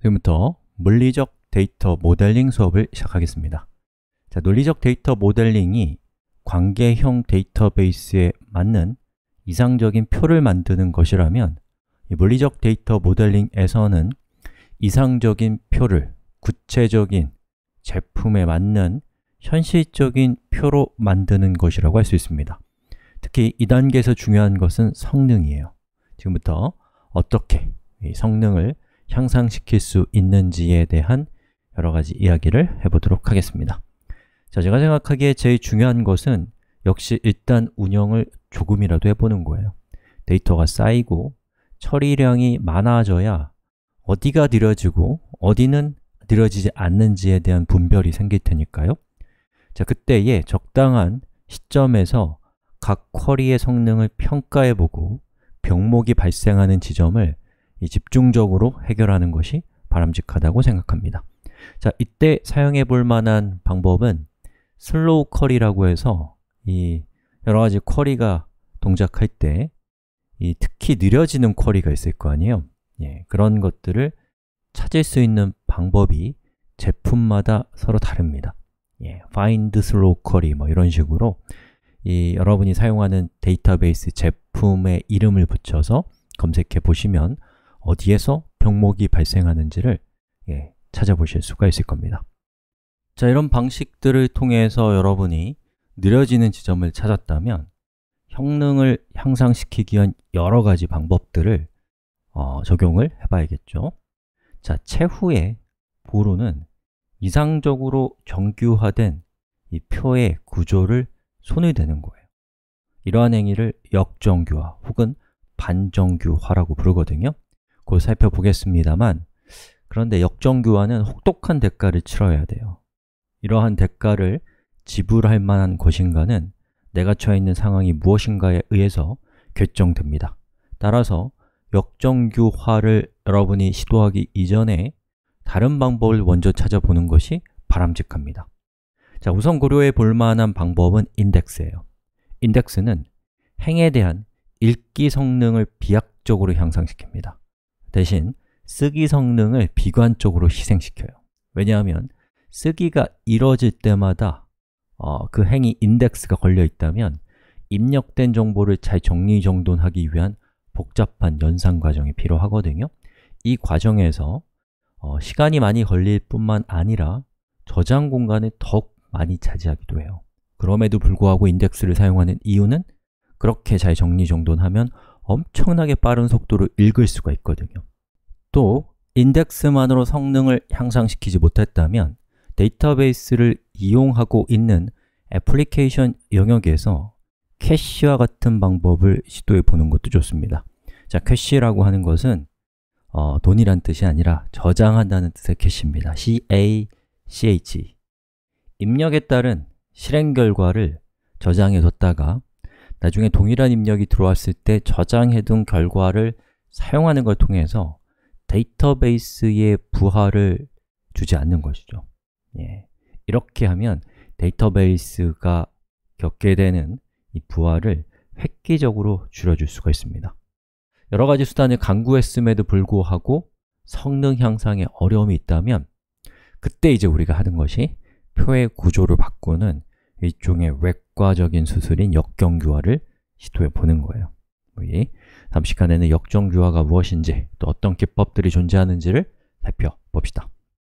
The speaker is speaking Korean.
지금부터 물리적 데이터 모델링 수업을 시작하겠습니다 자, 논리적 데이터 모델링이 관계형 데이터베이스에 맞는 이상적인 표를 만드는 것이라면 물리적 데이터 모델링에서는 이상적인 표를 구체적인 제품에 맞는 현실적인 표로 만드는 것이라고 할 수 있습니다 특히 이 단계에서 중요한 것은 성능이에요 지금부터 어떻게 성능을 향상시킬 수 있는지에 대한 여러 가지 이야기를 해보도록 하겠습니다. 자, 제가 생각하기에 제일 중요한 것은 역시 일단 운영을 조금이라도 해보는 거예요. 데이터가 쌓이고 처리량이 많아져야 어디가 느려지고 어디는 느려지지 않는지에 대한 분별이 생길 테니까요. 자, 그때에 적당한 시점에서 각 쿼리의 성능을 평가해보고 병목이 발생하는 지점을 집중적으로 해결하는 것이 바람직하다고 생각합니다. 자, 이때 사용해 볼 만한 방법은 슬로우 쿼리라고 해서 이 여러 가지 쿼리가 동작할 때 이 특히 느려지는 쿼리가 있을 거 아니에요? 예, 그런 것들을 찾을 수 있는 방법이 제품마다 서로 다릅니다. 예, find slow query 뭐 이런 식으로 이 여러분이 사용하는 데이터베이스 제품의 이름을 붙여서 검색해 보시면 어디에서 병목이 발생하는지를 예, 찾아보실 수가 있을 겁니다. 자, 이런 방식들을 통해서 여러분이 느려지는 지점을 찾았다면 형능을 향상시키기 위한 여러 가지 방법들을 어, 적용을 해봐야겠죠. 자, 최후의 보루는 이상적으로 정규화된 이 표의 구조를 손을 대는 거예요. 이러한 행위를 역정규화 혹은 반정규화라고 부르거든요. 곧 살펴보겠습니다만 그런데 역정교환은 혹독한 대가를 치러야 돼요 이러한 대가를 지불할 만한 것인가는 내가 처해 있는 상황이 무엇인가에 의해서 결정됩니다 따라서 역정교화를 여러분이 시도하기 이전에 다른 방법을 먼저 찾아보는 것이 바람직합니다 자, 우선 고려해 볼 만한 방법은 인덱스예요 인덱스는 행에 대한 읽기 성능을 비약적으로 향상시킵니다 대신 쓰기 성능을 비관적으로 희생시켜요 왜냐하면 쓰기가 이뤄질 때마다 어, 그 행위 인덱스가 걸려 있다면 입력된 정보를 잘 정리정돈하기 위한 복잡한 연산 과정이 필요하거든요 이 과정에서 어, 시간이 많이 걸릴 뿐만 아니라 저장 공간을 더욱 많이 차지하기도 해요 그럼에도 불구하고 인덱스를 사용하는 이유는 그렇게 잘 정리정돈하면 엄청나게 빠른 속도로 읽을 수가 있거든요. 또 인덱스만으로 성능을 향상시키지 못했다면 데이터베이스를 이용하고 있는 애플리케이션 영역에서 캐시와 같은 방법을 시도해 보는 것도 좋습니다. 자, 캐시라고 하는 것은 어, 돈이란 뜻이 아니라 저장한다는 뜻의 캐시입니다. C-A-C-H 입력에 따른 실행 결과를 저장해 뒀다가 나중에 동일한 입력이 들어왔을 때 저장해둔 결과를 사용하는 걸 통해서 데이터베이스의 부하를 주지 않는 것이죠 예. 이렇게 하면 데이터베이스가 겪게 되는 이 부하를 획기적으로 줄여줄 수가 있습니다 여러 가지 수단을 강구했음에도 불구하고 성능 향상에 어려움이 있다면 그때 이제 우리가 하는 것이 표의 구조를 바꾸는 일종의 웹 이과적인 수술인 역경규화를 시도해 보는 거예요 우리 다음 시간에는 역정규화가 무엇인지 또 어떤 기법들이 존재하는지를 살펴봅시다